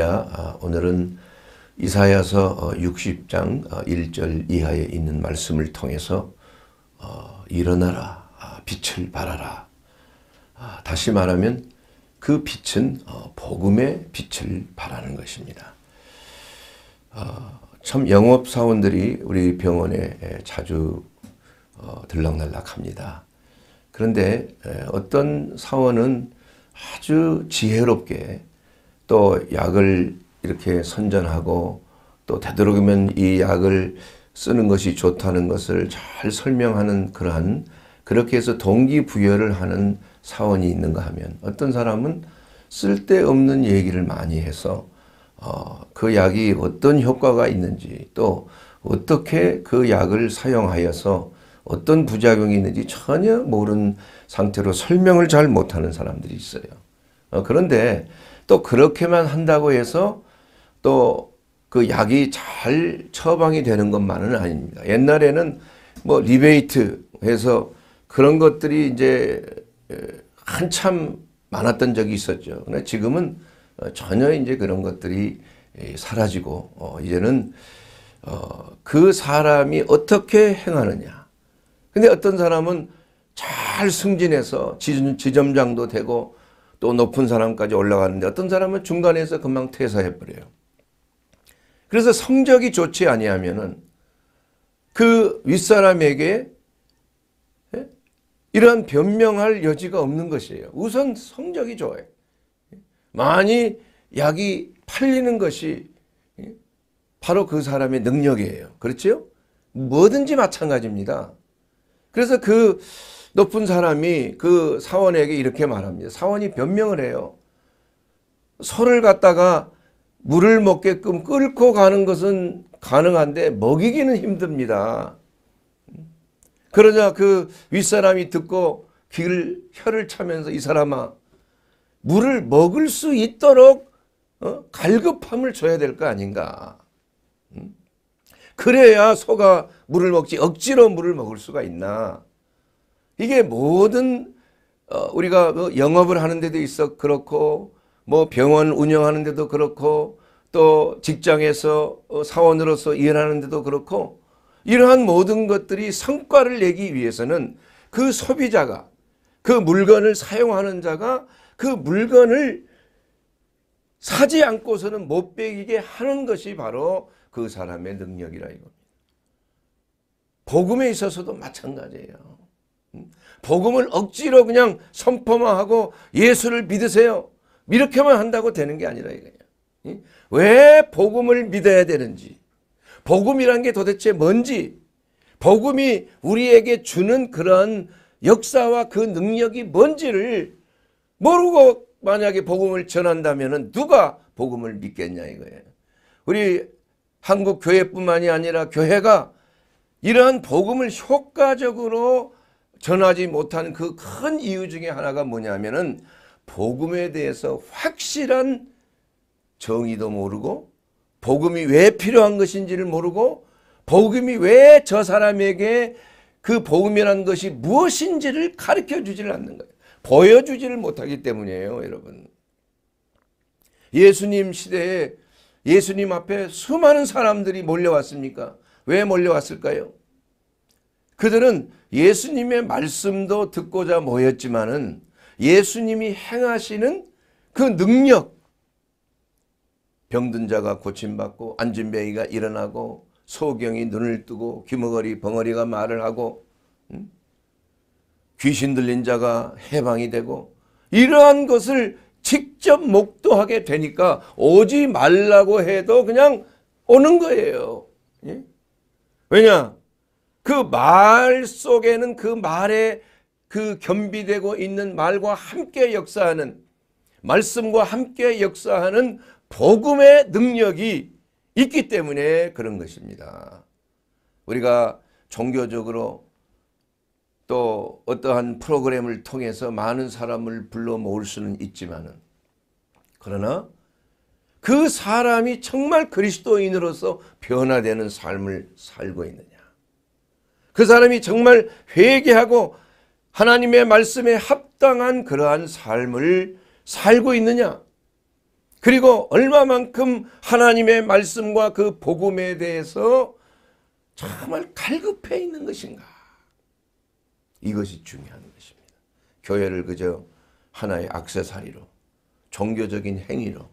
아, 오늘은 이사야서 60장 어, 1절 어, 이하에 있는 말씀을 통해서 어, 일어나라 아, 빛을 발하라 아, 다시 말하면 그 빛은 복음의 빛을 발하는 것입니다. 참 영업 사원들이 우리 병원에 자주 들락날락합니다. 그런데 어떤 사원은 아주 지혜롭게 또 약을 이렇게 선전하고 또 되도록이면 이 약을 쓰는 것이 좋다는 것을 잘 설명하는 그러한 그렇게 해서 동기부여를 하는 사원이 있는가 하면 어떤 사람은 쓸데없는 얘기를 많이 해서 어, 그 약이 어떤 효과가 있는지 또 어떻게 그 약을 사용하여서 어떤 부작용이 있는지 전혀 모르는 상태로 설명을 잘 못하는 사람들이 있어요. 어, 그런데 또 그렇게만 한다고 해서 또 그 약이 잘 처방이 되는 것만은 아닙니다. 옛날에는 뭐 리베이트 해서 그런 것들이 이제 한참 많았던 적이 있었죠. 근데 지금은 어, 전혀 이제 그런 것들이 사라지고 어, 이제는 어, 그 사람이 어떻게 행하느냐. 근데 어떤 사람은 잘 승진해서 지점장도 되고 또 높은 사람까지 올라가는데 어떤 사람은 중간에서 금방 퇴사해버려요. 그래서 성적이 좋지 아니하면그 윗사람에게 예? 이러한 변명할 여지가 없는 것이에요. 우선 성적이 좋아요. 많이 약이 팔리는 것이 예? 바로 그 사람의 능력이에요. 그렇죠? 뭐든지 마찬가지입니다. 그래서 그 높은 사람이 그 사원에게 이렇게 말합니다. 사원이 변명을 해요. 소를 갖다가 물을 먹게끔 끌고 가는 것은 가능한데 먹이기는 힘듭니다. 그러자 그 윗사람이 듣고 귀를 혀를 차면서 이 사람아 물을 먹을 수 있도록 어? 갈급함을 줘야 될 거 아닌가. 그래야 소가 물을 먹지 억지로 물을 먹을 수가 있나. 이게 모든 어, 우리가 뭐 영업을 하는 데도 있어 그렇고 뭐 병원 운영하는 데도 그렇고 또 직장에서 어, 사원으로서 일하는 데도 그렇고 이러한 모든 것들이 성과를 내기 위해서는 그 소비자가 그 물건을 사용하는 자가 그 물건을 사지 않고서는 못 베기게 하는 것이 바로 그 사람의 능력이라 이겁니다. 복음에 있어서도 마찬가지예요. 복음을 억지로 그냥 선포만 하고 예수를 믿으세요. 이렇게만 한다고 되는 게 아니라 이거예요. 왜 복음을 믿어야 되는지 복음이란 게 도대체 뭔지 복음이 우리에게 주는 그런 역사와 그 능력이 뭔지를 모르고 만약에 복음을 전한다면 누가 복음을 믿겠냐 이거예요. 우리 한국 교회뿐만이 아니라 교회가 이러한 복음을 효과적으로 전하지 못한 그 큰 이유 중에 하나가 뭐냐면은 복음에 대해서 확실한 정의도 모르고 복음이 왜 필요한 것인지를 모르고 복음이 왜 저 사람에게 그 복음이라는 것이 무엇인지를 가르쳐 주지를 않는 거예요. 보여주지를 못하기 때문이에요 여러분. 예수님 시대에 예수님 앞에 수많은 사람들이 몰려왔습니까? 왜 몰려왔을까요? 그들은 예수님의 말씀도 듣고자 모였지만은 예수님이 행하시는 그 능력 병든 자가 고침받고 안진뱅이가 일어나고 소경이 눈을 뜨고 귀머거리 벙어리가 말을 하고 음? 귀신 들린 자가 해방이 되고 이러한 것을 직접 목도하게 되니까 오지 말라고 해도 그냥 오는 거예요. 예? 왜냐? 그말 속에는 그 말에 그 겸비되고 있는 말과 함께 역사하는 말씀과 함께 역사하는 복음의 능력이 있기 때문에 그런 것입니다. 우리가 종교적으로 또 어떠한 프로그램을 통해서 많은 사람을 불러 모을 수는 있지만 그러나 그 사람이 정말 그리스도인으로서 변화되는 삶을 살고 있느냐 그 사람이 정말 회개하고 하나님의 말씀에 합당한 그러한 삶을 살고 있느냐 그리고 얼마만큼 하나님의 말씀과 그 복음에 대해서 정말 갈급해 있는 것인가 이것이 중요한 것입니다 교회를 그저 하나의 악세사리로 종교적인 행위로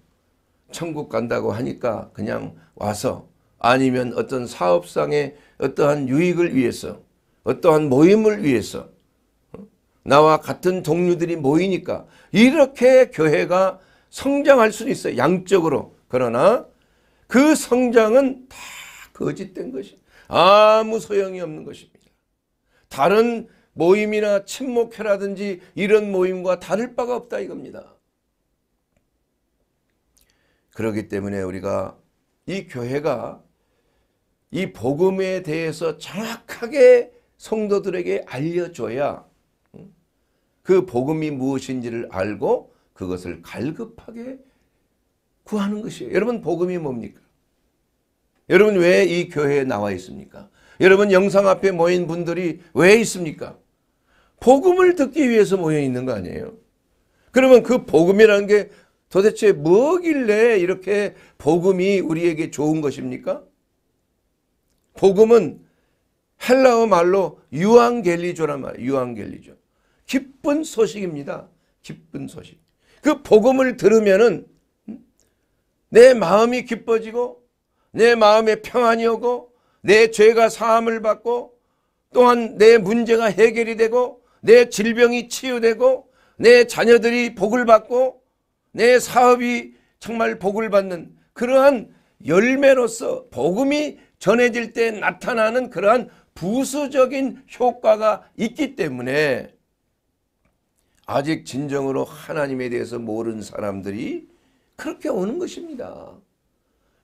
천국 간다고 하니까 그냥 와서 아니면 어떤 사업상의 어떠한 유익을 위해서 어떠한 모임을 위해서 어? 나와 같은 동료들이 모이니까 이렇게 교회가 성장할 수는 있어요. 양적으로. 그러나 그 성장은 다 거짓된 것이 아무 소용이 없는 것입니다. 다른 모임이나 친목회라든지 이런 모임과 다를 바가 없다 이겁니다. 그렇기 때문에 우리가 이 교회가 이 복음에 대해서 정확하게 성도들에게 알려줘야 그 복음이 무엇인지를 알고 그것을 갈급하게 구하는 것이에요. 여러분 복음이 뭡니까? 여러분 왜 이 교회에 나와 있습니까? 여러분 영상 앞에 모인 분들이 왜 있습니까? 복음을 듣기 위해서 모여 있는 거 아니에요? 그러면 그 복음이라는 게 도대체 뭐길래 이렇게 복음이 우리에게 좋은 것입니까? 복음은 헬라어 말로 유앙겔리조란 말이에요. 유앙겔리조. 기쁜 소식입니다. 기쁜 소식. 그 복음을 들으면은 음? 내 마음이 기뻐지고 내 마음에 평안이 오고 내 죄가 사함을 받고 또한 내 문제가 해결이 되고 내 질병이 치유되고 내 자녀들이 복을 받고 내 사업이 정말 복을 받는 그러한 열매로서 복음이 전해질 때 나타나는 그러한 부수적인 효과가 있기 때문에 아직 진정으로 하나님에 대해서 모르는 사람들이 그렇게 오는 것입니다.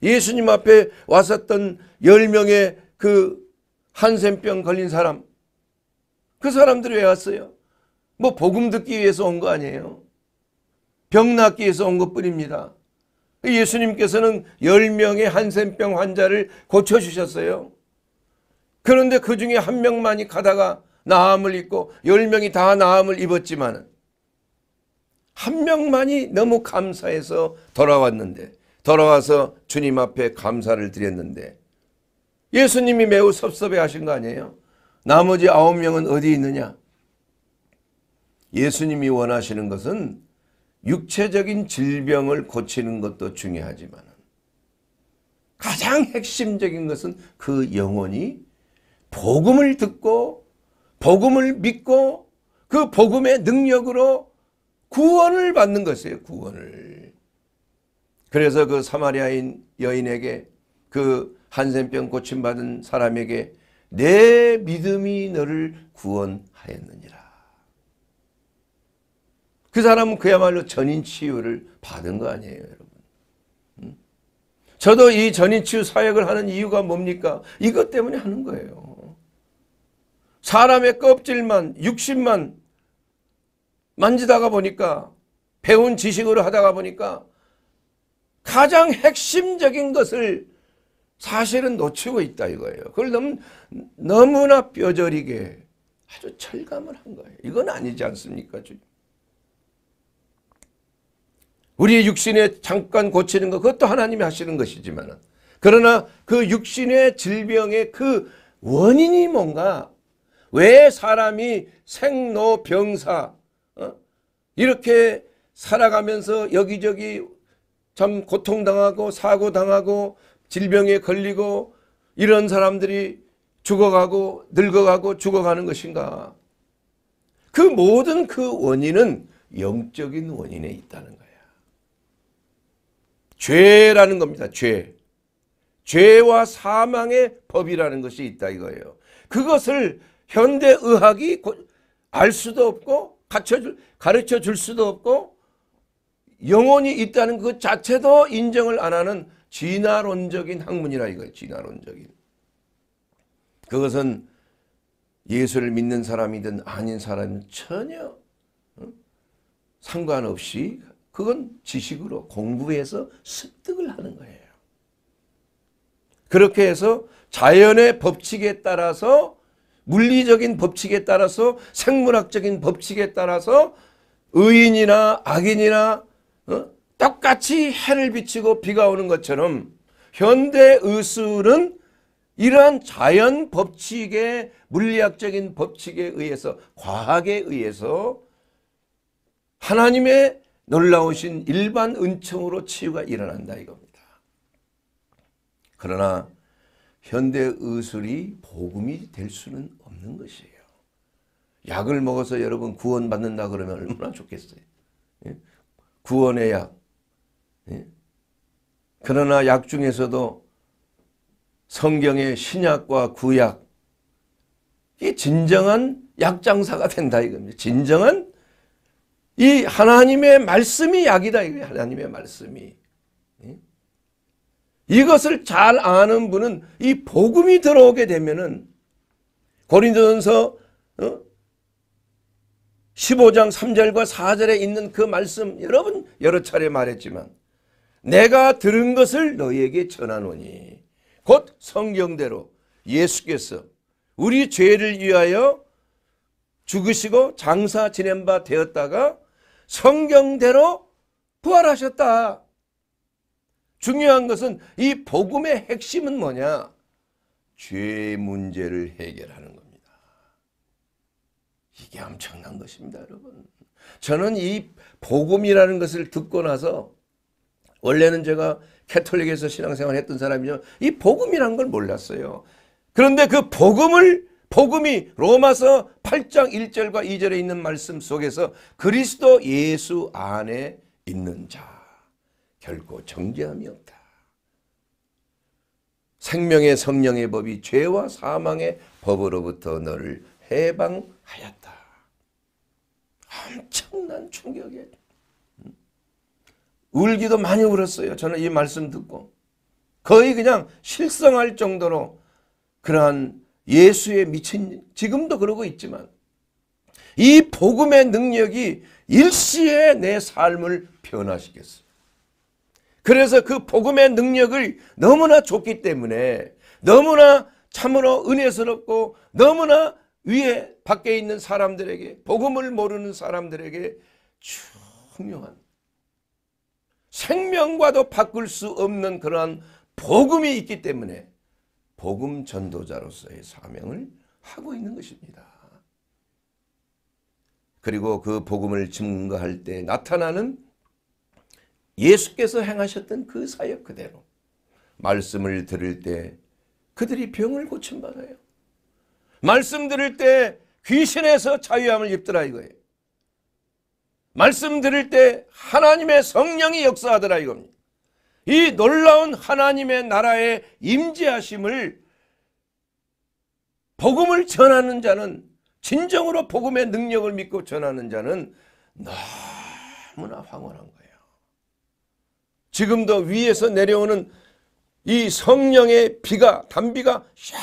예수님 앞에 왔었던 1명의그 0 한센병 걸린 사람 그 사람들이 왜 왔어요? 뭐 복음 듣기 위해서 온 거 아니에요. 병 낫기 위해서 온 것뿐입니다. 그 예수님께서는 10명의 한센병 환자를 고쳐주셨어요. 그런데 그 중에 한 명만이 가다가 나음을 입고 10명이 다 나음을 입었지만 한 명만이 너무 감사해서 돌아왔는데 돌아와서 주님 앞에 감사를 드렸는데 예수님이 매우 섭섭해 하신 거 아니에요? 나머지 아홉 명은 어디 있느냐? 예수님이 원하시는 것은 육체적인 질병을 고치는 것도 중요하지만 가장 핵심적인 것은 그 영혼이 복음을 듣고 복음을 믿고 그 복음의 능력으로 구원을 받는 것이에요. 구원을. 그래서 그 사마리아인 여인에게 그 한센병 고침받은 사람에게 내 믿음이 너를 구원하였느니라. 그 사람은 그야말로 전인 치유를 받은 거 아니에요, 여러분. 저도 이 전인 치유 사역을 하는 이유가 뭡니까? 이것 때문에 하는 거예요. 사람의 껍질만, 육신만 만지다가 보니까 배운 지식으로 하다가 보니까 가장 핵심적인 것을 사실은 놓치고 있다 이거예요. 그걸 너무, 너무나 뼈저리게 아주 철감을 한 거예요. 이건 아니지 않습니까? 주님. 우리의 육신에 잠깐 고치는 것 그것도 하나님이 하시는 것이지만 그러나 그 육신의 질병의 그 원인이 뭔가 왜 사람이 생로병사 어? 이렇게 살아가면서 여기저기 참 고통당하고 사고당하고 질병에 걸리고 이런 사람들이 죽어가고 늙어가고 죽어가는 것인가 그 모든 그 원인은 영적인 원인에 있다는 거예요 죄라는 겁니다. 죄. 죄와 사망의 법이라는 것이 있다 이거예요. 그것을 현대 의학이 알 수도 없고 가르쳐줄, 수도 없고 영혼이 있다는 그 자체도 인정을 안 하는 진화론적인 학문이라 이거예요. 진화론적인. 그것은 예수를 믿는 사람이든 아닌 사람이든 전혀 상관없이 그건 지식으로 공부해서 습득을 하는 거예요. 그렇게 해서 자연의 법칙에 따라서 물리적인 법칙에 따라서 생물학적인 법칙에 따라서 의인이나 악인이나 어? 똑같이 해를 비치고 비가 오는 것처럼 현대 의술은 이러한 자연 법칙에 물리학적인 법칙에 의해서 과학에 의해서 하나님의 놀라우신 일반 은총으로 치유가 일어난다 이겁니다. 그러나 현대 의술이 복음이 될 수는 없는 것이에요. 약을 먹어서 여러분 구원받는다 그러면 얼마나 좋겠어요. 예? 구원의 약. 예? 그러나 약 중에서도 성경의 신약과 구약, 이 진정한 약장사가 된다 이겁니다. 진정한 이 하나님의 말씀이 약이다. 하나님의 말씀이. 이것을 잘 아는 분은 이 복음이 들어오게 되면은 고린도전서 15장 어? 3절과 4절에 있는 그 말씀 여러분 여러 차례 말했지만 내가 들은 것을 너에게 전하노니 곧 성경대로 예수께서 우리 죄를 위하여 죽으시고 장사 지낸 바 되었다가 성경대로 부활하셨다. 중요한 것은 이 복음의 핵심은 뭐냐? 죄의 문제를 해결하는 겁니다. 이게 엄청난 것입니다, 여러분. 저는 이 복음이라는 것을 듣고 나서 원래는 제가 캐톨릭에서 신앙생활 했던 사람이죠. 이복음이란걸 몰랐어요. 그런데 그 복음을 복음이 로마서 8장 1절과 2절에 있는 말씀 속에서 그리스도 예수 안에 있는 자 결코 정죄함이 없다. 생명의 성령의 법이 죄와 사망의 법으로부터 너를 해방하였다. 엄청난 충격에 울기도 많이 울었어요. 저는 이 말씀 듣고 거의 그냥 실성할 정도로 그러한 예수에 미친 지금도 그러고 있지만 이 복음의 능력이 일시에 내 삶을 변화시켰어요. 그래서 그 복음의 능력을 너무나 줬기 때문에 너무나 참으로 은혜스럽고 너무나 위에 밖에 있는 사람들에게 복음을 모르는 사람들에게 중요한 생명과도 바꿀 수 없는 그러한 복음이 있기 때문에 복음 전도자로서의 사명을 하고 있는 것입니다. 그리고 그 복음을 증거할 때 나타나는 예수께서 행하셨던 그 사역 그대로 말씀을 들을 때 그들이 병을 고침받아요. 말씀 들을 때 귀신에서 자유함을 입더라 이거예요. 말씀 들을 때 하나님의 성령이 역사하더라 이겁니다. 이 놀라운 하나님의 나라의 임재하심을 복음을 전하는 자는 진정으로 복음의 능력을 믿고 전하는 자는 너무나 황홀한 거예요. 지금도 위에서 내려오는 이 성령의 비가 단비가 샤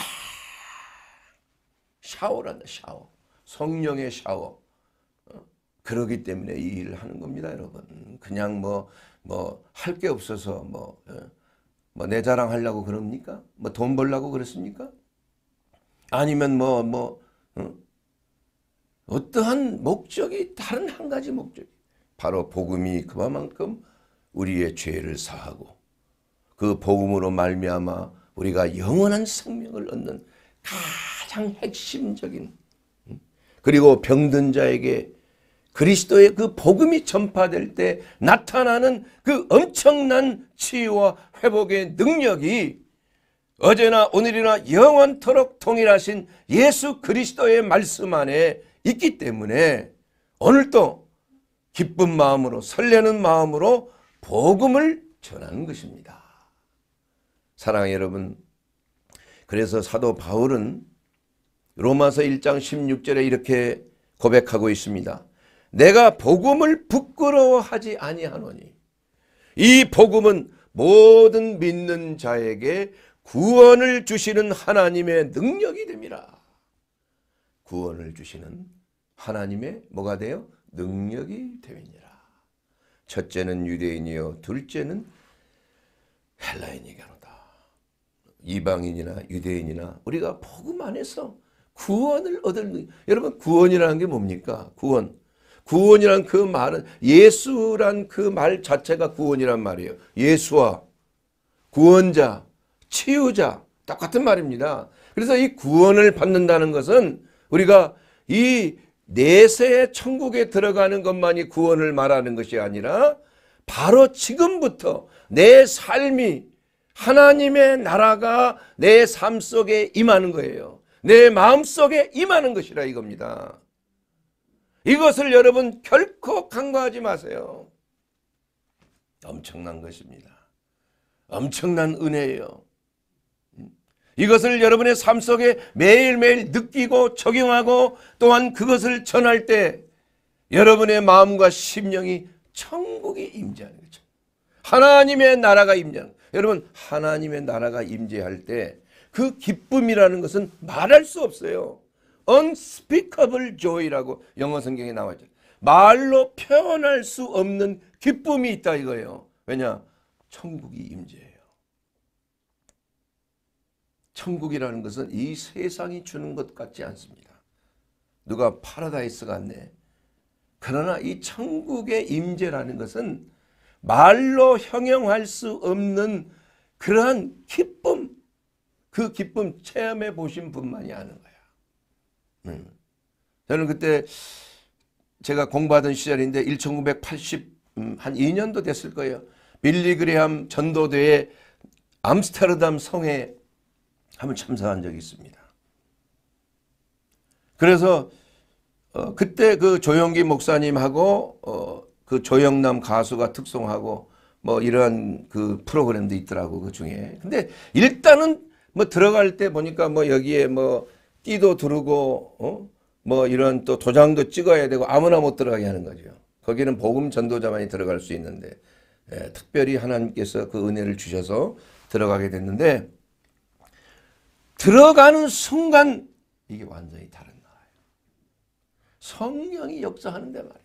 샤워란다 샤워 성령의 샤워 어? 그러기 때문에 이 일을 하는 겁니다 여러분 그냥 뭐 뭐할게 없어서 뭐 예. 뭐내 자랑 하려고 그럽니까? 뭐 돈 벌려고 그랬습니까? 아니면 뭐뭐 뭐, 어? 어떠한 목적이 다른 한 가지 목적이 바로 복음이 그만큼 우리의 죄를 사하고 그 복음으로 말미암아 우리가 영원한 생명을 얻는 가장 핵심적인 그리고 병든 자에게 그리스도의 그 복음이 전파될 때 나타나는 그 엄청난 치유와 회복의 능력이 어제나 오늘이나 영원토록 통일하신 예수 그리스도의 말씀 안에 있기 때문에 오늘도 기쁜 마음으로 설레는 마음으로 복음을 전하는 것입니다. 사랑해 여러분 그래서 사도 바울은 로마서 1장 16절에 이렇게 고백하고 있습니다. 내가 복음을 부끄러워하지 아니하노니 이 복음은 모든 믿는 자에게 구원을 주시는 하나님의 능력이 됩니다. 구원을 주시는 하나님의 뭐가 돼요? 능력이 되니라 첫째는 유대인이요 둘째는 헬라인이가로다. 이방인이나 유대인이나 우리가 복음 안에서 구원을 얻을 여러분 구원이라는 게 뭡니까? 구원 구원이란 그 말은 예수란 그 말 자체가 구원이란 말이에요. 예수와 구원자, 치유자 똑같은 말입니다. 그래서 이 구원을 받는다는 것은 우리가 이 내세의 천국에 들어가는 것만이 구원을 말하는 것이 아니라 바로 지금부터 내 삶이 하나님의 나라가 내 삶 속에 임하는 거예요. 내 마음 속에 임하는 것이라 이겁니다. 이것을 여러분 결코 간과하지 마세요. 엄청난 것입니다. 엄청난 은혜예요. 음. 이것을 여러분의 삶 속에 매일매일 느끼고 적용하고 또한 그것을 전할 때 여러분의 마음과 심령이 천국이 임재하는 거죠. 하나님의 나라가 임재하는 여러분 하나님의 나라가 임재할 때 그 기쁨이라는 것은 말할 수 없어요. unspeakable joy라고 영어 성경에 나와 있죠. 말로 표현할 수 없는 기쁨이 있다 이거예요. 왜냐? 천국이 임재예요. 천국이라는 것은 이 세상이 주는 것 같지 않습니다. 누가 파라다이스 같네. 그러나 이 천국의 임재라는 것은 말로 형용할 수 없는 그러한 기쁨, 그 기쁨 체험해 보신 분만이 아는 네. 저는 그때 제가 공부하던 시절인데 1980, 음, 한 2년도 됐을 거예요. 빌리그레함 전도대회 암스테르담 성에 한번 참석한 적이 있습니다. 그래서 어, 그때 그 조영기 목사님하고 어, 그 조영남 가수가 특송하고 뭐 이러한 그 프로그램도 있더라고 그 중에. 근데 일단은 뭐 들어갈 때 보니까 뭐 여기에 뭐 띠도 두르고 어? 뭐 이런 또 도장도 찍어야 되고 아무나 못 들어가게 하는 거죠. 거기는 복음 전도자만이 들어갈 수 있는데 예, 특별히 하나님께서 그 은혜를 주셔서 들어가게 됐는데 들어가는 순간 이게 완전히 다른 나라예요. 성령이 역사하는데 말이에요.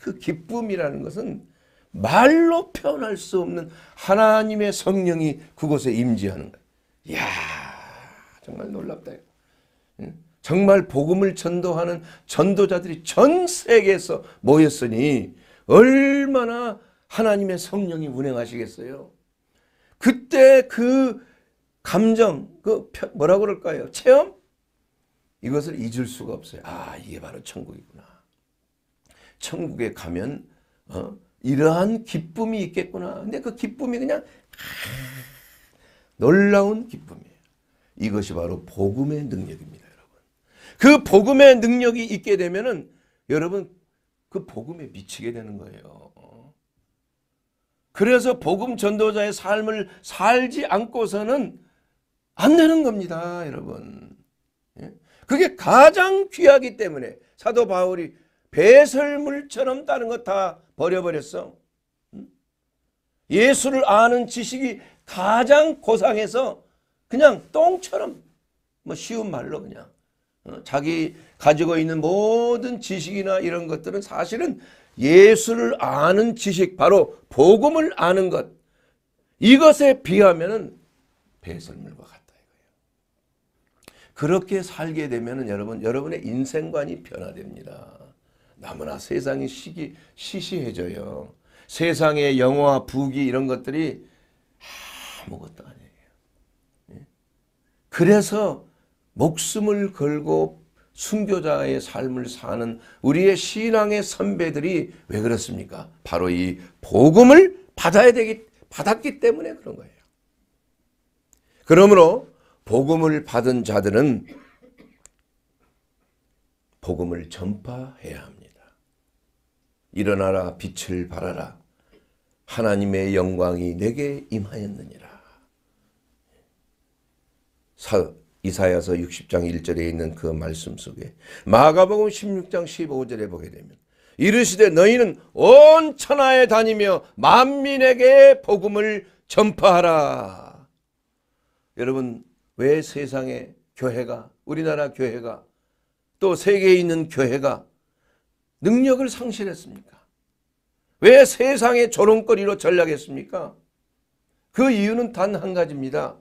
그 기쁨이라는 것은 말로 표현할 수 없는 하나님의 성령이 그곳에 임지하는 거예요. 이야 정말 놀랍다. 정말 복음을 전도하는 전도자들이 전 세계에서 모였으니 얼마나 하나님의 성령이 운행하시겠어요. 그때 그 감정, 그 뭐라 그럴까요? 체험? 이것을 잊을 수가 없어요. 아 이게 바로 천국이구나. 천국에 가면 어? 이러한 기쁨이 있겠구나. 근데 그 기쁨이 그냥 아, 놀라운 기쁨이에요. 이것이 바로 복음의 능력입니다, 여러분. 그 복음의 능력이 있게 되면은 여러분 그 복음에 미치게 되는 거예요. 그래서 복음 전도자의 삶을 살지 않고서는 안 되는 겁니다, 여러분. 예? 그게 가장 귀하기 때문에 사도 바울이 배설물처럼 다른 거다 버려버렸어. 예수를 아는 지식이 가장 고상해서 그냥 똥처럼 뭐 쉬운 말로 그냥 어? 자기 가지고 있는 모든 지식이나 이런 것들은 사실은 예수를 아는 지식 바로 복음을 아는 것 이것에 비하면 배설물과 같다 이거예요. 그렇게 살게 되면 여러분 여러분의 인생관이 변화됩니다. 나무나 세상이 시기 시시해져요. 세상의 영화, 부귀 이런 것들이 아무것도 아니에요. 예? 그래서 목숨을 걸고 순교자의 삶을 사는 우리의 신앙의 선배들이 왜 그렇습니까? 바로 이 복음을 받아야 되기 받았기 때문에 그런 거예요. 그러므로 복음을 받은 자들은 복음을 전파해야 합니다. 일어나라 빛을 발하라 하나님의 영광이 내게 임하였느니라. 사, 이사야서 60장 1절에 있는 그 말씀 속에 마가복음 16장 15절에 보게 되면 이르시되 너희는 온 천하에 다니며 만민에게 복음을 전파하라. 여러분 왜 세상에 교회가 우리나라 교회가 또 세계에 있는 교회가 능력을 상실했습니까? 왜 세상의 조롱거리로 전락했습니까? 그 이유는 단 한 가지입니다.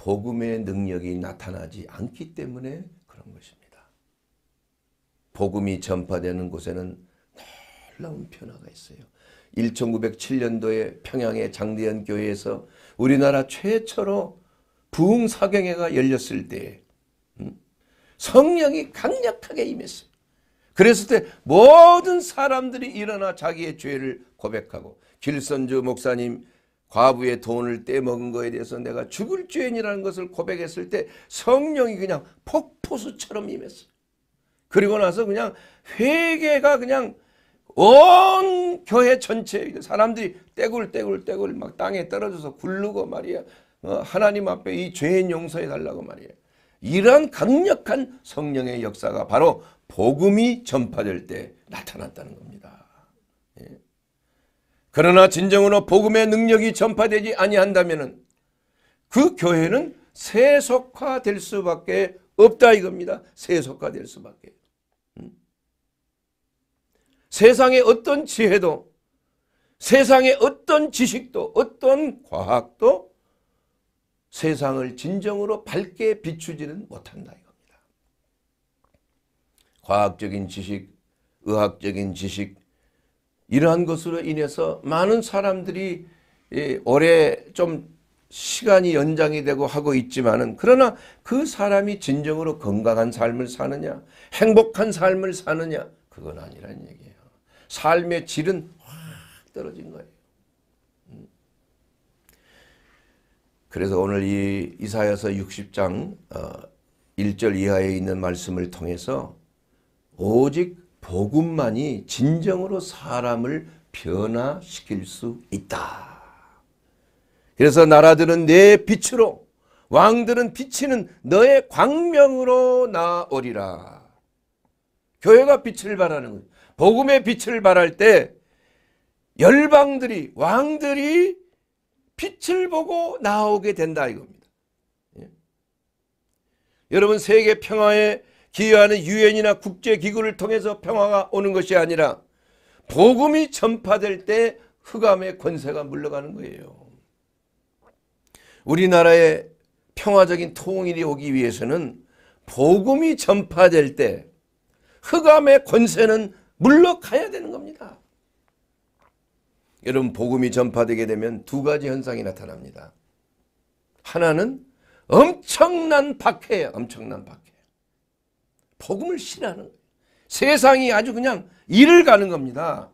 복음의 능력이 나타나지 않기 때문에 그런 것입니다. 복음이 전파되는 곳에는 놀라운 변화가 있어요. 1907년도에 평양의 장대현 교회에서 우리나라 최초로 부흥 사경회가 열렸을 때 음? 성령이 강력하게 임했어요. 그랬을 때 모든 사람들이 일어나 자기의 죄를 고백하고 길선주 목사님 과부의 돈을 떼먹은 거에 대해서 내가 죽을 죄인이라는 것을 고백했을 때 성령이 그냥 폭포수처럼 임했어. 그리고 나서 그냥 회개가 그냥 온 교회 전체 사람들이 떼굴떼굴떼굴 막 땅에 떨어져서 굴르고 말이야. 어, 하나님 앞에 이 죄인 용서해 달라고 말이야. 이런 강력한 성령의 역사가 바로 복음이 전파될 때 나타났다는 겁니다. 그러나 진정으로 복음의 능력이 전파되지 아니한다면 그 교회는 세속화될 수밖에 없다 이겁니다. 세속화될 수밖에. 음? 세상의 어떤 지혜도 세상의 어떤 지식도 어떤 과학도 세상을 진정으로 밝게 비추지는 못한다 이겁니다. 과학적인 지식, 의학적인 지식, 이러한 것으로 인해서 많은 사람들이 예, 올해 좀 시간이 연장이 되고 하고 있지만은 그러나 그 사람이 진정으로 건강한 삶을 사느냐 행복한 삶을 사느냐 그건 아니라는 얘기예요. 삶의 질은 확 떨어진 거예요. 음. 그래서 오늘 이 이사여서 60장 1절 어, 이하에 있는 말씀을 통해서 오직 복음만이 진정으로 사람을 변화시킬 수 있다. 그래서 나라들은 내 빛으로 왕들은 비치는 너의 광명으로 나오리라. 교회가 빛을 발하는 거예요. 복음의 빛을 발할 때 열방들이 왕들이 빛을 보고 나오게 된다 이겁니다. 예? 여러분 세계 평화의 기여하는 유엔이나 국제기구를 통해서 평화가 오는 것이 아니라 복음이 전파될 때 흑암의 권세가 물러가는 거예요. 우리나라에 평화적인 통일이 오기 위해서는 복음이 전파될 때 흑암의 권세는 물러가야 되는 겁니다. 여러분 복음이 전파되게 되면 두 가지 현상이 나타납니다. 하나는 엄청난 박해예요. 엄청난 박해. 복음을 신하는 거예요. 세상이 아주 그냥 일을 가는 겁니다.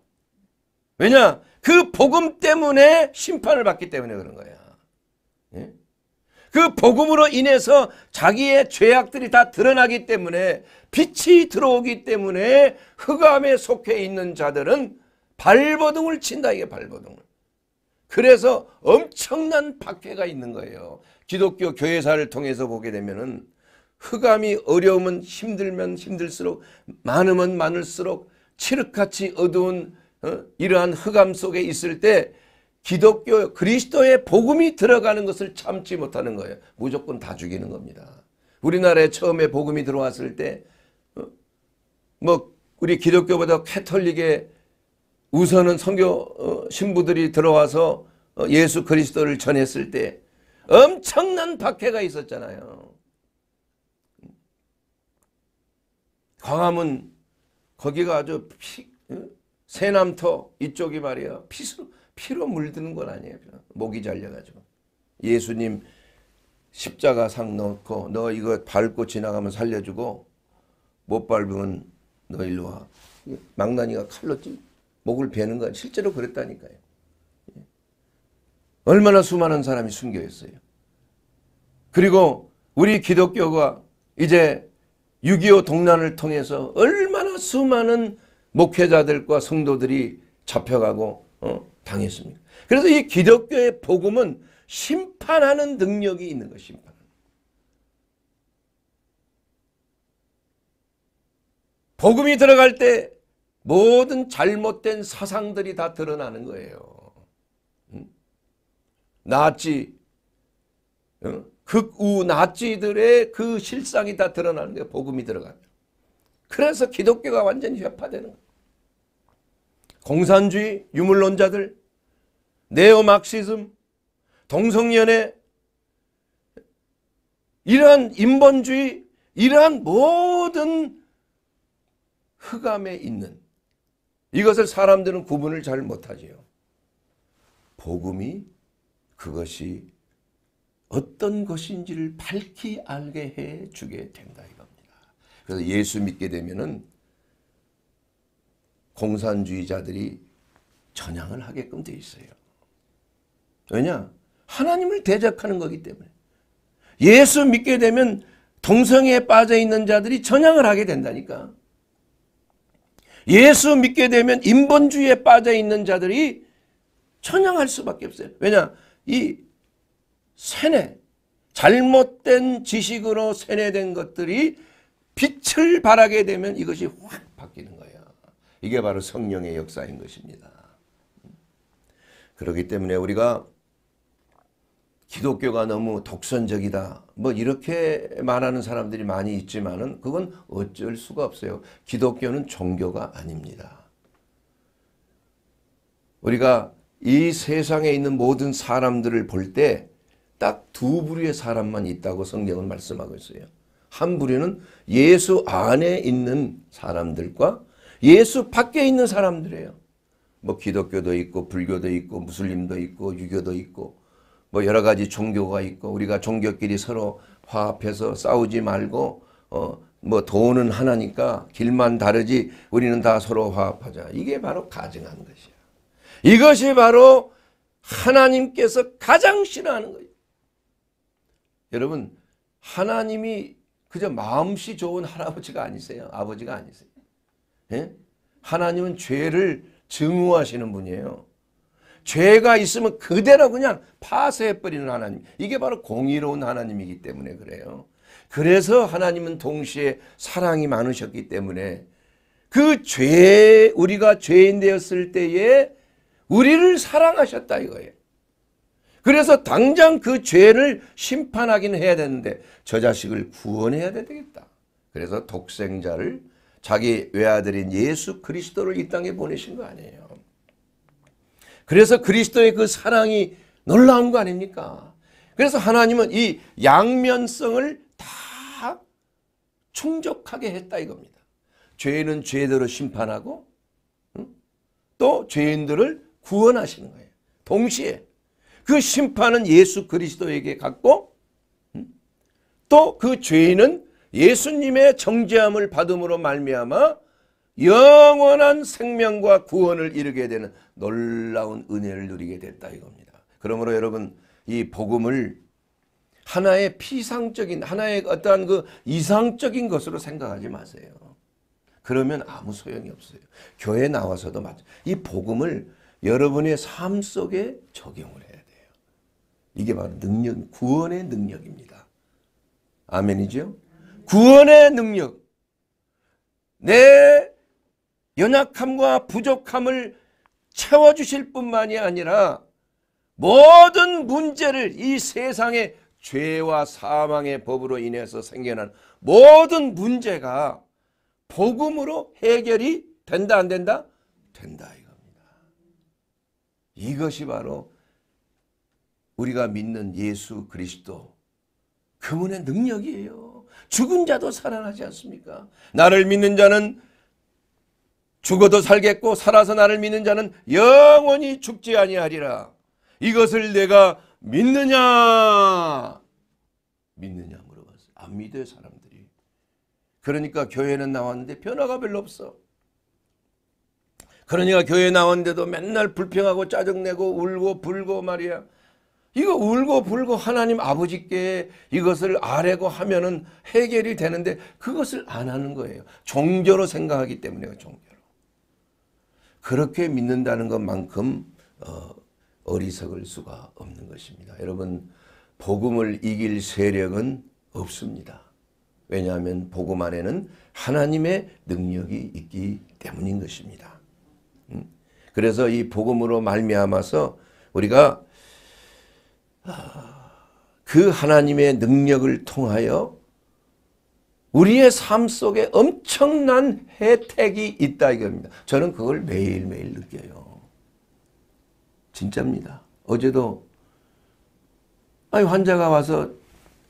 왜냐? 그 복음 때문에 심판을 받기 때문에 그런 거야. 예? 그 복음으로 인해서 자기의 죄악들이 다 드러나기 때문에 빛이 들어오기 때문에 흑암에 속해 있는 자들은 발버둥을 친다 이게 발버둥을. 그래서 엄청난 박해가 있는 거예요. 기독교 교회사를 통해서 보게 되면은 흑암이 어려우면 힘들면 힘들수록 많으면 많을수록 칠흑같이 어두운 어? 이러한 흑암 속에 있을 때 기독교 그리스도의 복음이 들어가는 것을 참지 못하는 거예요. 무조건 다 죽이는 겁니다. 우리나라에 처음에 복음이 들어왔을 때뭐 어, 우리 기독교보다 캐톨릭의 우선은 성교 어, 신부들이 들어와서 어, 예수 그리스도를 전했을 때 엄청난 박해가 있었잖아요. 광화문 거기가 아주 피, 세남터 어? 이쪽이 말이야 피로 피로 물드는 건 아니에요. 목이 잘려가지고 예수님 십자가 상 넣고 너 이거 밟고 지나가면 살려주고 못 밟으면 너 일로 와. 망나니가 칼로 찜 목을 베는 건 실제로 그랬다니까요. 예. 얼마나 수많은 사람이 숨겨 있어요. 그리고 우리 기독교가 이제 6.25 동란을 통해서 얼마나 수많은 목회자들과 성도들이 잡혀가고 어, 당했습니다. 그래서 이 기독교의 복음은 심판하는 능력이 있는 것 심판. 복음이 들어갈 때 모든 잘못된 사상들이 다 드러나는 거예요. 나치, 어? 극우 나치들의 그 실상이 다 드러나는 게 복음이 들어가면. 그래서 기독교가 완전히 회파되는 요 공산주의, 유물론자들, 네오막시즘, 동성연애, 이러한 인본주의, 이러한 모든 흑암에 있는 이것을 사람들은 구분을 잘 못하지요. 복음이 그것이 어떤 것인지를 밝히 알게 해 주게 된다 이겁니다. 그래서 예수 믿게 되면은 공산주의자들이 전향을 하게끔 돼 있어요. 왜냐? 하나님을 대적하는 거기 때문에. 예수 믿게 되면 동성애에 빠져 있는 자들이 전향을 하게 된다니까. 예수 믿게 되면 인본주의에 빠져 있는 자들이 천양할 수밖에 없어요. 왜냐? 이 세뇌, 잘못된 지식으로 세뇌된 것들이 빛을 발하게 되면 이것이 확 바뀌는 거예요. 이게 바로 성령의 역사인 것입니다. 그렇기 때문에 우리가 기독교가 너무 독선적이다. 뭐 이렇게 말하는 사람들이 많이 있지만은 그건 어쩔 수가 없어요. 기독교는 종교가 아닙니다. 우리가 이 세상에 있는 모든 사람들을 볼때 딱두 부류의 사람만 있다고 성경은 말씀하고 있어요. 한 부류는 예수 안에 있는 사람들과 예수 밖에 있는 사람들이에요. 뭐 기독교도 있고 불교도 있고 무슬림도 있고 유교도 있고 뭐 여러 가지 종교가 있고 우리가 종교끼리 서로 화합해서 싸우지 말고 어 뭐 도는 하나니까 길만 다르지 우리는 다 서로 화합하자. 이게 바로 가증한 것이야. 이것이 바로 하나님께서 가장 싫어하는 거예요. 여러분 하나님이 그저 마음씨 좋은 할아버지가 아니세요. 아버지가 아니세요. 예? 하나님은 죄를 증오하시는 분이에요. 죄가 있으면 그대로 그냥 파쇄해버리는 하나님. 이게 바로 공의로운 하나님이기 때문에 그래요. 그래서 하나님은 동시에 사랑이 많으셨기 때문에 그 죄, 우리가 죄인 되었을 때에 우리를 사랑하셨다 이거예요. 그래서 당장 그 죄를 심판하긴 해야 되는데 저 자식을 구원해야 되겠다. 그래서 독생자를 자기 외아들인 예수 그리스도를 이 땅에 보내신 거 아니에요. 그래서 그리스도의 그 사랑이 놀라운 거 아닙니까? 그래서 하나님은 이 양면성을 다 충족하게 했다 이겁니다. 죄인은 죄대로 심판하고 또 죄인들을 구원하시는 거예요. 동시에 그 심판은 예수 그리스도에게 갔고 음? 또그 죄인은 예수님의 정죄함을 받음으로 말미암아 영원한 생명과 구원을 이루게 되는 놀라운 은혜를 누리게 됐다 이겁니다. 그러므로 여러분 이 복음을 하나의 피상적인 하나의 어떠한 그 이상적인 것으로 생각하지 마세요. 그러면 아무 소용이 없어요. 교회 나와서도 맞죠. 이 복음을 여러분의 삶 속에 적용을 해요. 이게 바로 능력, 구원의 능력입니다. 아멘이죠? 구원의 능력. 내 연약함과 부족함을 채워주실 뿐만이 아니라 모든 문제를 이 세상의 죄와 사망의 법으로 인해서 생겨난 모든 문제가 복음으로 해결이 된다 안 된다? 된다 이겁니다. 이것이 바로 우리가 믿는 예수 그리스도 그분의 능력이에요. 죽은 자도 살아나지 않습니까? 나를 믿는 자는 죽어도 살겠고 살아서 나를 믿는 자는 영원히 죽지 아니하리라. 이것을 내가 믿느냐? 믿느냐 물어봤어요. 안 믿어요 사람들이. 그러니까 교회는 나왔는데 변화가 별로 없어. 그러니까 교회 나왔는데도 맨날 불평하고 짜증내고 울고 불고 말이야. 이거 울고 불고 하나님 아버지께 이것을 아래고 하면은 해결이 되는데 그것을 안 하는 거예요. 종교로 생각하기 때문에요. 종교로. 그렇게 믿는다는 것만큼 어, 리석을 수가 없는 것입니다. 여러분 복음을 이길 세력은 없습니다. 왜냐하면 복음 안에는 하나님의 능력이 있기 때문인 것입니다. 음. 그래서 이 복음으로 말미암아서 우리가 그 하나님의 능력을 통하여 우리의 삶 속에 엄청난 혜택이 있다 이겁니다. 저는 그걸 매일매일 느껴요. 진짜입니다. 어제도 아니 환자가 와서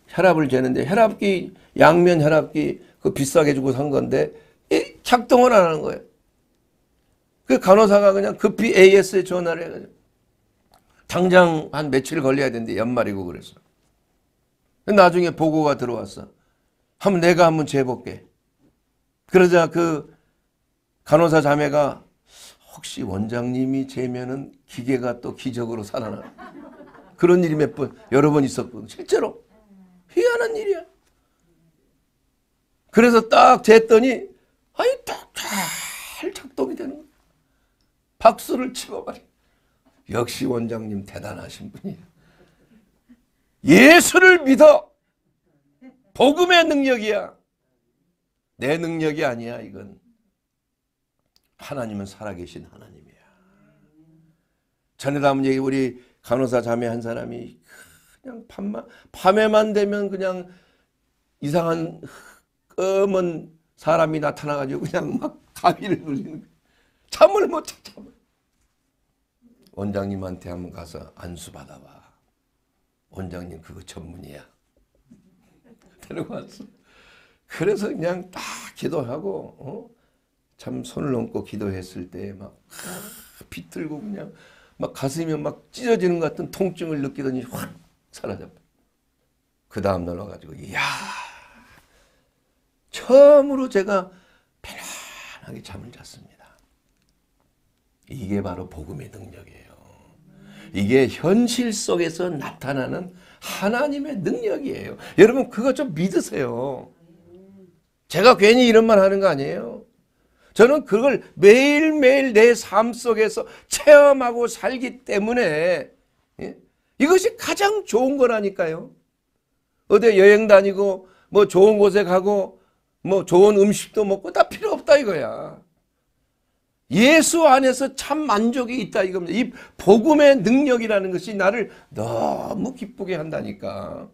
혈압을 재는데 혈압기 양면 혈압기 그 비싸게 주고 산 건데 작동을 안 하는 거예요. 그 간호사가 그냥 급히 AS에 전화를 해가지고 당장 한 며칠 걸려야 되는데 연말이고 그래서. 나중에 보고가 들어왔어. 한번 내가 한번 재볼게. 그러자 그 간호사 자매가 혹시 원장님이 재면은 기계가 또 기적으로 살아나. 그런 일이 몇 번, 여러 번 있었거든. 실제로. 희한한 일이야. 그래서 딱 쟀더니, 아니, 딱잘 작동이 되는 거야. 박수를 치고 말이야. 역시 원장님 대단하신 분이에요. 예수를 믿어. 복음의 능력이야. 내 능력이 아니야 이건. 하나님은 살아계신 하나님이야. 전에 담은 얘기 우리 간호사 자매 한 사람이 그냥 밤만 밤에만 되면 그냥 이상한 검은 사람이 나타나가지고 그냥 막 가위를 눌리는 거야. 잠을 못 자, 잠을. 원장님한테 한번 가서 안수 받아봐. 원장님 그거 전문이야. 데리고 왔어. 그래서 그냥 딱 기도하고 어? 참 손을 얹고 기도했을 때 막 비틀고 그냥 막 가슴이 막 찢어지는 것 같은 통증을 느끼더니 확사라졌다그 다음 날 와가지고 이야 처음으로 제가 편안하게 잠을 잤습니다. 이게 바로 복음의 능력이에요. 이게 현실 속에서 나타나는 하나님의 능력이에요. 여러분 그거 좀 믿으세요. 제가 괜히 이런 말 하는 거 아니에요. 저는 그걸 매일매일 내 삶 속에서 체험하고 살기 때문에 예? 이것이 가장 좋은 거라니까요. 어디 여행 다니고 뭐 좋은 곳에 가고 뭐 좋은 음식도 먹고 다 필요 없다 이거야. 예수 안에서 참 만족이 있다 이겁니다. 이 복음의 능력이라는 것이 나를 너무 기쁘게 한다니까.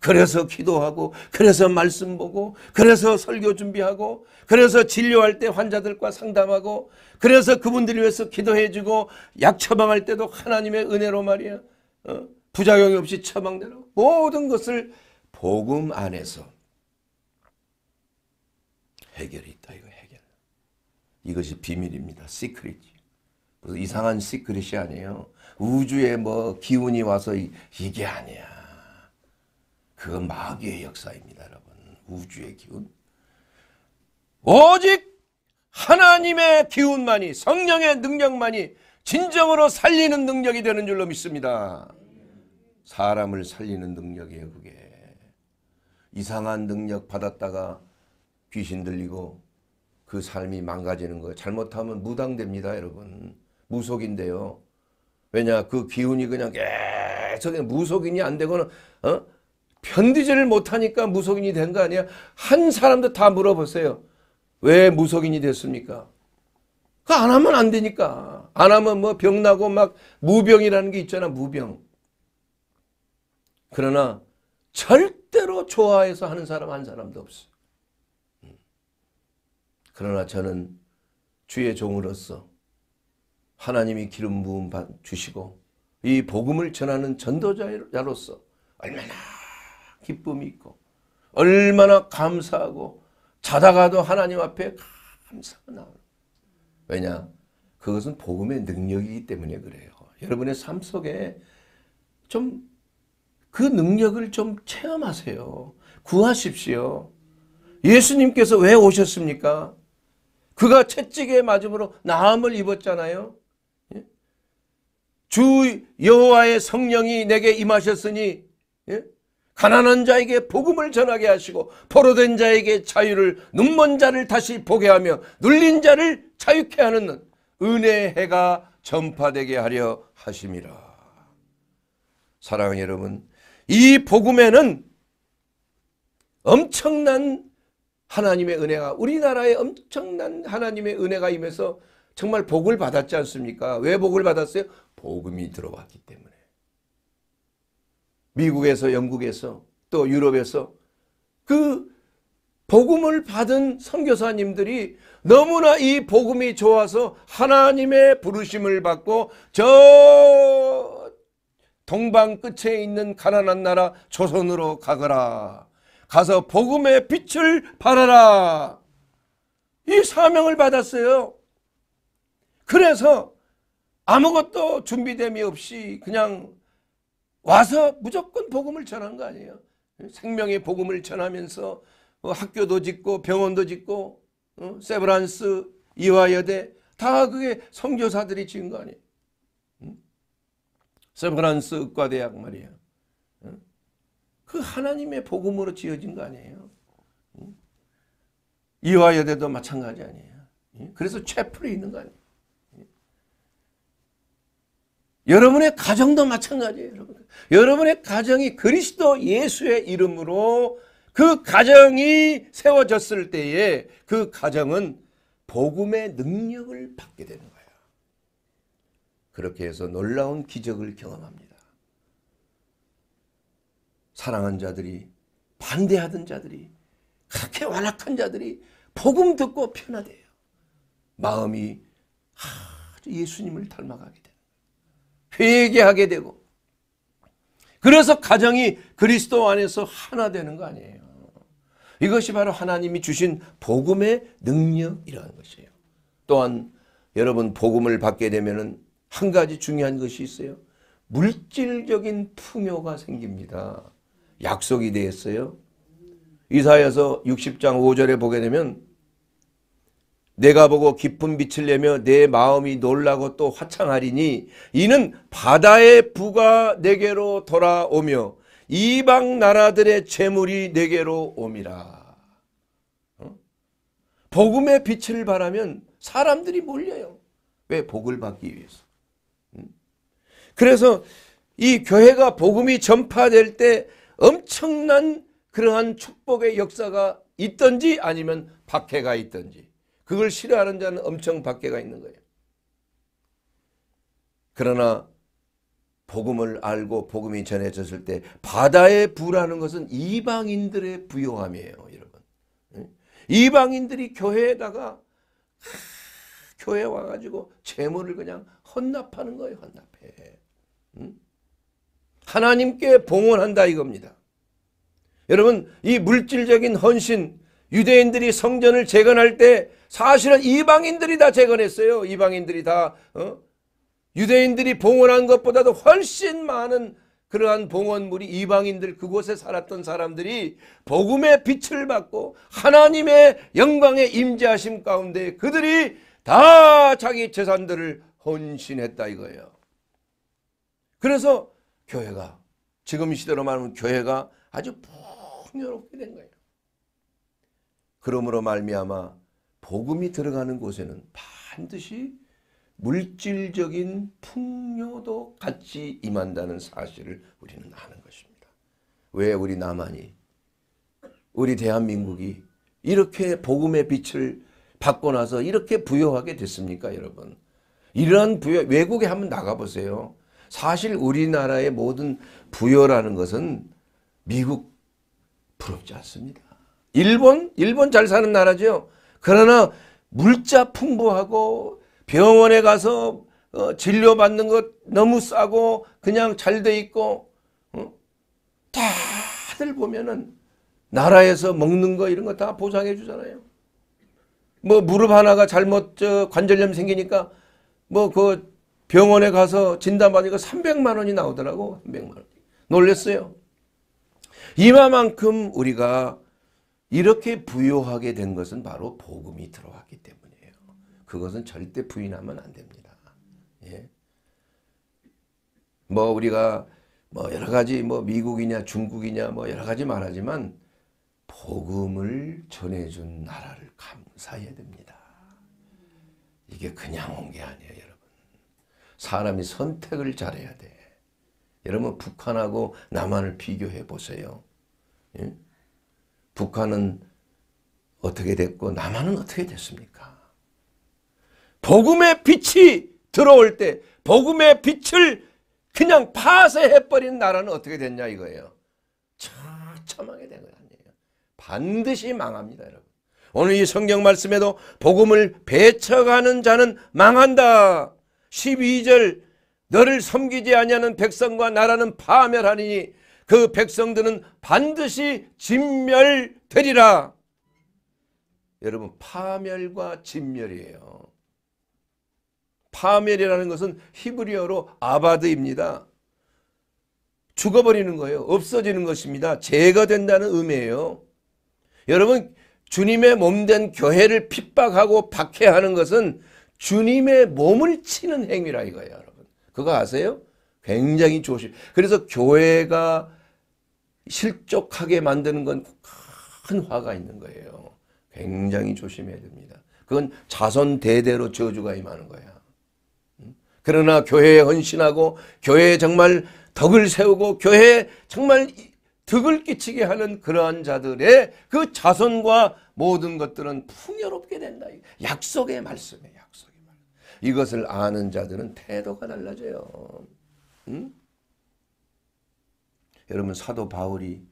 그래서 기도하고 그래서 말씀 보고 그래서 설교 준비하고 그래서 진료할 때 환자들과 상담하고 그래서 그분들 위해서 기도해 주고 약 처방할 때도 하나님의 은혜로 말이야. 어? 부작용이 없이 처방대로 모든 것을 복음 안에서 해결이 있다 이거 이것이 비밀입니다. 시크릿. 무슨 이상한 시크릿이 아니에요. 우주에 뭐 기운이 와서 이, 게 아니야. 그건 마귀의 역사입니다, 여러분. 우주의 기운. 오직 하나님의 기운만이 성령의 능력만이 진정으로 살리는 능력이 되는 줄로 믿습니다. 사람을 살리는 능력이에요, 그게. 이상한 능력 받았다가 귀신 들리고 그 삶이 망가지는 거예요. 잘못하면 무당됩니다, 여러분. 무속인데요. 왜냐, 그 기운이 그냥 계속 무속인이 안 되거나, 어? 편디지를 못하니까 무속인이 된 거 아니야? 한 사람도 다 물어보세요. 왜 무속인이 됐습니까? 그안 하면 안 되니까. 안 하면 뭐 병나고 막 무병이라는 게 있잖아, 무병. 그러나 절대로 좋아해서 하는 사람 한 사람도 없어. 그러나 저는 주의 종으로서 하나님이 기름 부음 주시고 이 복음을 전하는 전도자로서 얼마나 기쁨이 있고 얼마나 감사하고 자다가도 하나님 앞에 감사가 나오는 왜냐? 그것은 복음의 능력이기 때문에 그래요. 여러분의 삶 속에 좀 그 능력을 좀 체험하세요. 구하십시오. 예수님께서 왜 오셨습니까? 그가 채찍에 맞음으로 나음을 입었잖아요. 예? 주 여호와의 성령이 내게 임하셨으니 예? 가난한 자에게 복음을 전하게 하시고 포로된 자에게 자유를 눈먼 자를 다시 보게 하며 눌린 자를 자유케 하는 은혜의 해가 전파되게 하려 하심이라. 사랑하는 여러분 이 복음에는 엄청난 하나님의 은혜가 우리나라에 엄청난 하나님의 은혜가 임해서 정말 복을 받았지 않습니까? 왜 복을 받았어요? 복음이 들어왔기 때문에. 미국에서 영국에서 또 유럽에서 그 복음을 받은 선교사님들이 너무나 이 복음이 좋아서 하나님의 부르심을 받고 저 동방 끝에 있는 가난한 나라 조선으로 가거라. 가서 복음의 빛을 발하라. 이 사명을 받았어요. 그래서 아무것도 준비됨이 없이 그냥 와서 무조건 복음을 전한 거 아니에요. 생명의 복음을 전하면서 어, 학교도 짓고 병원도 짓고 어, 세브란스 이화여대 다 그게 성교사들이 지은 거 아니에요. 세브란스 의과대학 말이에요. 그 하나님의 복음으로 지어진 거 아니에요. 이화여대도 마찬가지 아니에요. 그래서 채플이 있는 거 아니에요. 여러분의 가정도 마찬가지예요. 여러분. 여러분의 가정이 그리스도 예수의 이름으로 그 가정이 세워졌을 때에 그 가정은 복음의 능력을 받게 되는 거예요. 그렇게 해서 놀라운 기적을 경험합니다. 사랑한 자들이 반대하던 자들이 그렇게 완악한 자들이 복음 듣고 편하대요. 마음이 아주 예수님을 닮아가게 되는 회개하게 되고 그래서 가정이 그리스도 안에서 하나 되는 거 아니에요. 이것이 바로 하나님이 주신 복음의 능력이라는 것이에요. 또한 여러분 복음을 받게 되면한 가지 중요한 것이 있어요. 물질적인 풍요가 생깁니다. 약속이 되었어요. 이사야서 60장 5절에 보게 되면 내가 보고 깊은 빛을 내며 내 마음이 놀라고 또 화창하리니 이는 바다의 부가 내게로 돌아오며 이방 나라들의 재물이 내게로 오미라. 어? 복음의 빛을 바라면 사람들이 몰려요. 왜? 복을 받기 위해서. 음? 그래서 이 교회가 복음이 전파될 때 엄청난 그러한 축복의 역사가 있든지 아니면 박해가 있든지 그걸 싫어하는 자는 엄청 박해가 있는 거예요. 그러나 복음을 알고 복음이 전해졌을 때 바다의 부라는 것은 이방인들의 부요함이에요. 여러분. 이방인들이 교회에다가 교회 와가지고 재물을 그냥 헌납하는 거예요. 헌납해. 하나님께 봉헌한다 이겁니다. 여러분 이 물질적인 헌신 유대인들이 성전을 재건할 때 사실은 이방인들이 다 재건했어요. 이방인들이 다 어? 유대인들이 봉헌한 것보다도 훨씬 많은 그러한 봉헌물이 이방인들 그곳에 살았던 사람들이 복음의 빛을 받고 하나님의 영광의 임재하심 가운데 그들이 다 자기 재산들을 헌신했다 이거예요. 그래서 교회가 지금 시대로 말하면 교회가 아주 풍요롭게 된 거예요. 그러므로 말미암아 복음이 들어가는 곳에는 반드시 물질적인 풍요도 같이 임한다는 사실을 우리는 아는 것입니다. 왜 우리 남한이 우리 대한민국이 이렇게 복음의 빛을 받고 나서 이렇게 부여하게 됐습니까 여러분. 이러한 부여 외국에 한번 나가보세요. 사실 우리나라의 모든 부여라는 것은 미국 부럽지 않습니다. 일본? 일본 잘 사는 나라죠. 그러나 물자 풍부하고 병원에 가서 어, 진료받는 것 너무 싸고 그냥 잘 돼 있고 어? 다들 보면은 나라에서 먹는 거 이런 거 다 보상해 주잖아요. 뭐 무릎 하나가 잘못 관절염 생기니까 뭐그 병원에 가서 진단받으니까 300만 원이 나오더라고. 300만 원. 놀랬어요. 이마만큼 우리가 이렇게 부유하게 된 것은 바로 복음이 들어왔기 때문이에요. 그것은 절대 부인하면 안 됩니다. 예. 뭐 우리가 뭐 여러 가지 뭐 미국이냐 중국이냐 뭐 여러 가지 말하지만 복음을 전해준 나라를 감사해야 됩니다. 이게 그냥 온 게 아니에요, 여러분. 사람이 선택을 잘해야 돼. 여러분 북한하고 남한을 비교해 보세요. 예? 북한은 어떻게 됐고 남한은 어떻게 됐습니까? 복음의 빛이 들어올 때 복음의 빛을 그냥 파쇄해버린 나라는 어떻게 됐냐 이거예요. 처참하게 된 거예요. 반드시 망합니다. 여러분. 오늘 이 성경 말씀에도 복음을 배척하는 자는 망한다. 12절 너를 섬기지 아니하는 백성과 나라는 파멸하니니 그 백성들은 반드시 진멸되리라. 여러분 파멸과 진멸이에요. 파멸이라는 것은 히브리어로 아바드입니다. 죽어버리는 거예요. 없어지는 것입니다. 제거 된다는 의미예요. 여러분 주님의 몸 된 교회를 핍박하고 박해하는 것은 주님의 몸을 치는 행위라 이거예요, 여러분. 그거 아세요? 굉장히 조심. 그래서 교회가 실족하게 만드는 건 큰 화가 있는 거예요. 굉장히 조심해야 됩니다. 그건 자손 대대로 저주가 임하는 거야. 그러나 교회에 헌신하고 교회에 정말 덕을 세우고 교회에 정말 득을 끼치게 하는 그러한 자들의 그 자손과 모든 것들은 풍요롭게 된다. 약속의 말씀이에요. 약속. 이것을 아는 자들은 태도가 달라져요. 응? 여러분 사도 바울이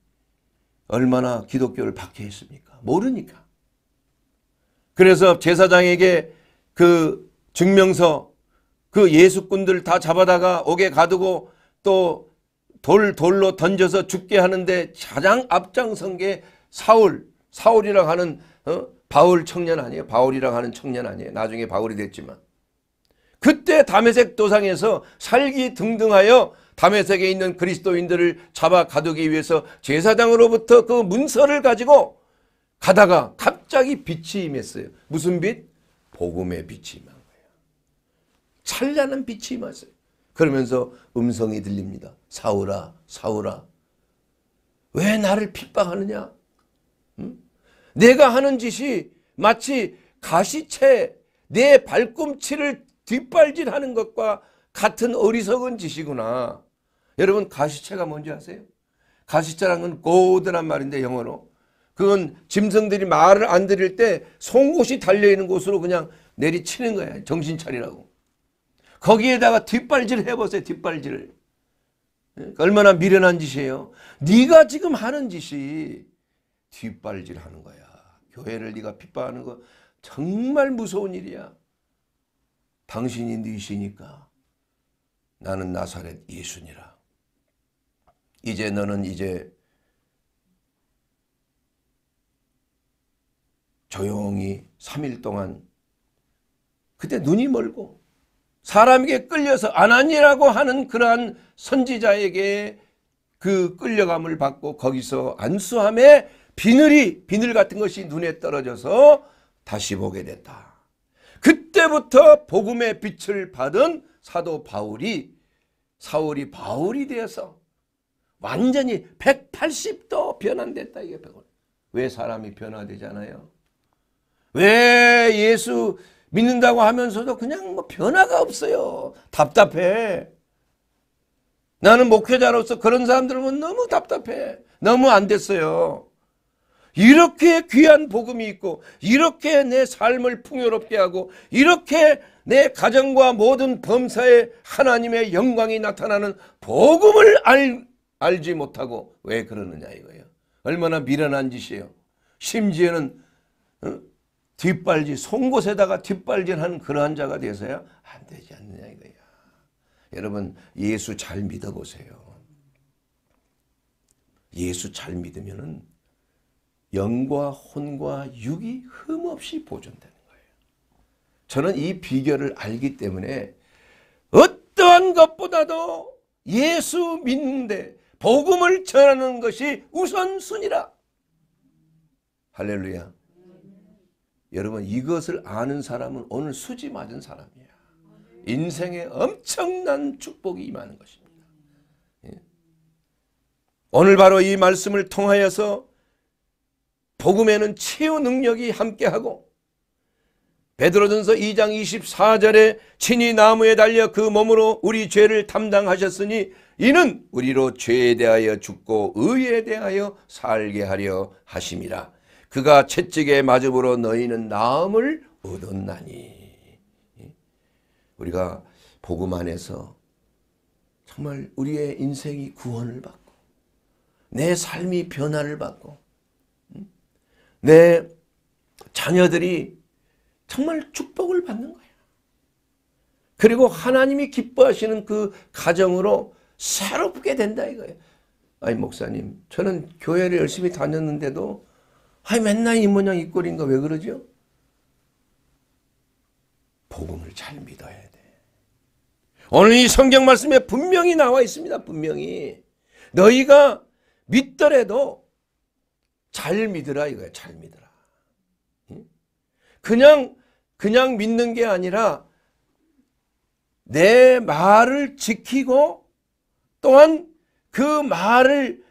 얼마나 기독교를 박해했습니까? 모르니까. 그래서 제사장에게 그 증명서 그 예수꾼들 다 잡아다가 옥에 가두고 또 돌, 돌로 던져서 죽게 하는데 가장 앞장선 게 사울, 사울이라고 하는 어? 바울 청년 아니에요? 바울이라고 하는 청년 아니에요? 나중에 바울이 됐지만. 그때 담에색 도상에서 살기 등등하여 담에색에 있는 그리스도인들을 잡아 가두기 위해서 제사장으로부터 그 문서를 가지고 가다가 갑자기 빛이 임했어요. 무슨 빛? 복음의 빛이 임한 거예요. 찬란한 빛이 임하세요. 그러면서 음성이 들립니다. 사울아 사울아 왜 나를 핍박하느냐? 응? 내가 하는 짓이 마치 가시채 내 발꿈치를 뒷발질하는 것과 같은 어리석은 짓이구나. 여러분 가시체가 뭔지 아세요? 가시체란 건 고드란 말인데 영어로. 그건 짐승들이 말을 안 들을 때 송곳이 달려있는 곳으로 그냥 내리치는 거야. 정신 차리라고. 거기에다가 뒷발질 해보세요. 뒷발질. 을 예? 그러니까 얼마나 미련한 짓이에요. 네가 지금 하는 짓이 뒷발질하는 거야. 교회를 네가 핍박하는 거 정말 무서운 일이야. 당신이 네시니까 나는 나사렛 예수니라. 이제 너는 이제 조용히 3일 동안 그때 눈이 멀고 사람에게 끌려서 아나니라고 하는 그러한 선지자에게 그 끌려감을 받고 거기서 안수함에 비늘이 비늘 같은 것이 눈에 떨어져서 다시 보게 됐다. 그때부터 복음의 빛을 받은 사도 바울이 사울이 바울이 되어서 완전히 180도 변환됐다 이게 왜 사람이 변화되잖아요. 왜 예수 믿는다고 하면서도 그냥 뭐 변화가 없어요. 답답해. 나는 목회자로서 그런 사람들 보면 너무 답답해. 너무 안 됐어요. 이렇게 귀한 복음이 있고 이렇게 내 삶을 풍요롭게 하고 이렇게 내 가정과 모든 범사에 하나님의 영광이 나타나는 복음을 알, 알지 못하고 왜 그러느냐 이거예요. 얼마나 미련한 짓이에요. 심지어는 어? 뒷발질 송곳에다가 뒷발질하는 그러한 자가 돼서야 안 되지 않느냐 이거예요 여러분 예수 잘 믿어보세요. 예수 잘 믿으면은 영과 혼과 육이 흠없이 보존되는 거예요. 저는 이 비결을 알기 때문에 어떠한 것보다도 예수 믿는데 복음을 전하는 것이 우선순위라. 할렐루야. 여러분 이것을 아는 사람은 오늘 수지 맞은 사람이야. 인생에 엄청난 축복이 임하는 것입니다. 예. 오늘 바로 이 말씀을 통하여서 복음에는 치유 능력이 함께하고 베드로전서 2장 24절에 친히 나무에 달려 그 몸으로 우리 죄를 담당하셨으니 이는 우리로 죄에 대하여 죽고 의에 대하여 살게 하려 하심이라. 그가 채찍에 맞음으로 너희는 나음을 얻었나니. 우리가 복음 안에서 정말 우리의 인생이 구원을 받고 내 삶이 변화를 받고 내 자녀들이 정말 축복을 받는 거예요. 그리고 하나님이 기뻐하시는 그 가정으로 새롭게 된다 이거예요. 아니 목사님 저는 교회를 열심히 다녔는데도 아니 맨날 이 모양 이 꼴인가 왜 그러죠? 복음을 잘 믿어야 돼. 오늘 이 성경 말씀에 분명히 나와 있습니다. 분명히 너희가 믿더라도 잘 믿으라 이거야. 잘 믿으라. 그냥 그냥 믿는 게 아니라 내 말을 지키고 또한 그 말을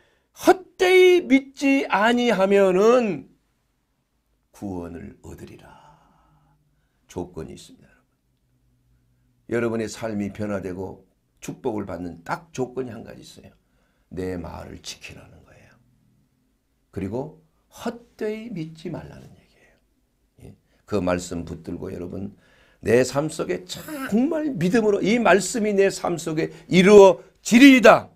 헛되이 믿지 아니하면은 구원을 얻으리라. 조건이 있습니다. 여러분. 여러분의 삶이 변화되고 축복을 받는 딱 조건이 한 가지 있어요. 내 말을 지키라는 그리고 헛되이 믿지 말라는 얘기예요. 예? 그 말씀 붙들고 여러분 내 삶 속에 정말 믿음으로 이 말씀이 내 삶 속에 이루어지리이다.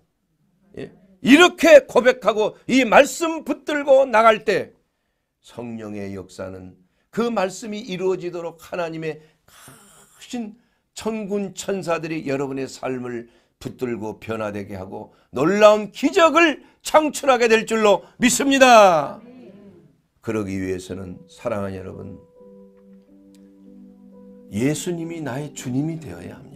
예? 이렇게 고백하고 이 말씀 붙들고 나갈 때 성령의 역사는 그 말씀이 이루어지도록 하나님의 크신 천군 천사들이 여러분의 삶을 붙들고 변화되게 하고 놀라운 기적을 창출하게 될 줄로 믿습니다. 그러기 위해서는 사랑하는 여러분 예수님이 나의 주님이 되어야 합니다.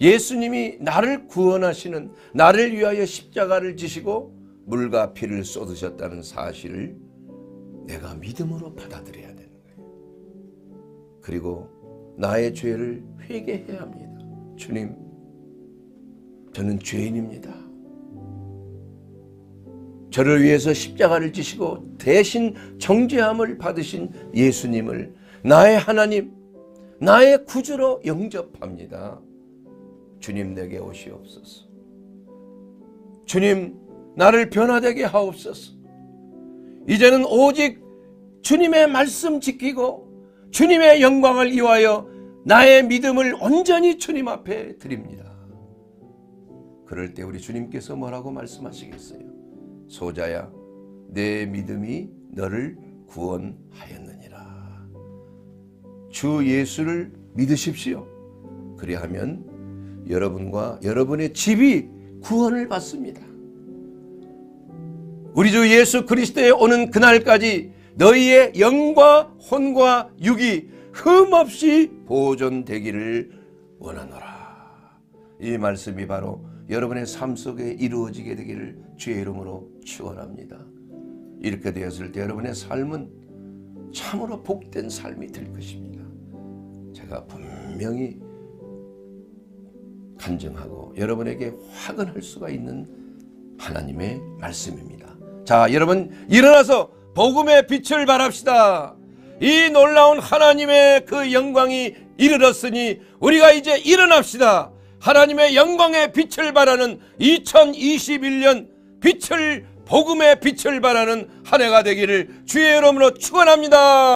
예수님이 나를 구원하시는 나를 위하여 십자가를 지시고 물과 피를 쏟으셨다는 사실을 내가 믿음으로 받아들여야 되는 거예요. 그리고 나의 죄를 회개해야 합니다. 주님, 저는 죄인입니다. 저를 위해서 십자가를 지시고 대신 정죄함을 받으신 예수님을 나의 하나님, 나의 구주로 영접합니다. 주님 내게 오시옵소서. 주님, 나를 변화되게 하옵소서. 이제는 오직 주님의 말씀 지키고 주님의 영광을 이하여 나의 믿음을 온전히 주님 앞에 드립니다. 그럴 때 우리 주님께서 뭐라고 말씀하시겠어요? 소자야, 내 믿음이 너를 구원하였느니라. 주 예수를 믿으십시오. 그리하면 여러분과 여러분의 집이 구원을 받습니다. 우리 주 예수 그리스도의 오는 그날까지 너희의 영과 혼과 육이 흠없이 보존되기를 원하노라. 이 말씀이 바로 여러분의 삶 속에 이루어지게 되기를 주의 이름으로 축원합니다. 이렇게 되었을 때 여러분의 삶은 참으로 복된 삶이 될 것입니다. 제가 분명히 간증하고 여러분에게 확언할 수가 있는 하나님의 말씀입니다. 자, 여러분 일어나서 복음의 빛을 발합시다. 이 놀라운 하나님의 그 영광이 이르렀으니 우리가 이제 일어납시다. 하나님의 영광의 빛을 바라는 2021년 빛을 복음의 빛을 바라는 한 해가 되기를 주의 이름으로 축원합니다.